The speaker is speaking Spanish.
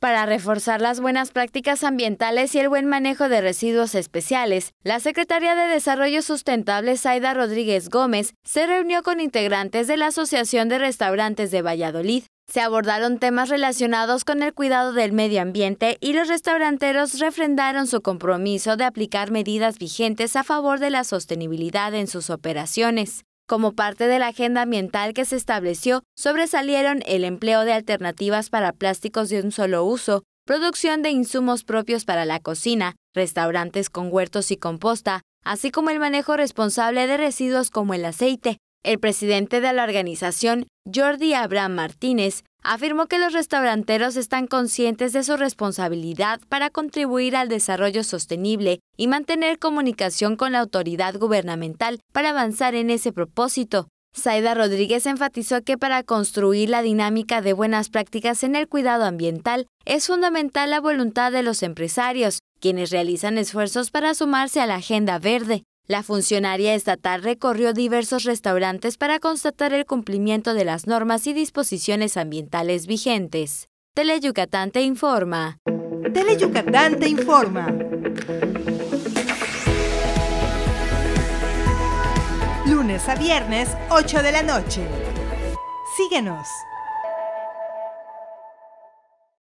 Para reforzar las buenas prácticas ambientales y el buen manejo de residuos especiales, la secretaria de Desarrollo Sustentable Zaida Rodríguez Gómez se reunió con integrantes de la Asociación de Restaurantes de Valladolid. Se abordaron temas relacionados con el cuidado del medio ambiente y los restauranteros refrendaron su compromiso de aplicar medidas vigentes a favor de la sostenibilidad en sus operaciones. Como parte de la agenda ambiental que se estableció, sobresalieron el empleo de alternativas para plásticos de un solo uso, producción de insumos propios para la cocina, restaurantes con huertos y composta, así como el manejo responsable de residuos como el aceite, el presidente de la organización, Jordi Abraham Martínez, afirmó que los restauranteros están conscientes de su responsabilidad para contribuir al desarrollo sostenible y mantener comunicación con la autoridad gubernamental para avanzar en ese propósito. Saida Rodríguez enfatizó que para construir la dinámica de buenas prácticas en el cuidado ambiental es fundamental la voluntad de los empresarios, quienes realizan esfuerzos para sumarse a la agenda verde. La funcionaria estatal recorrió diversos restaurantes para constatar el cumplimiento de las normas y disposiciones ambientales vigentes. TeleYucatán te informa. TeleYucatán te informa. Lunes a viernes, 8 de la noche. Síguenos.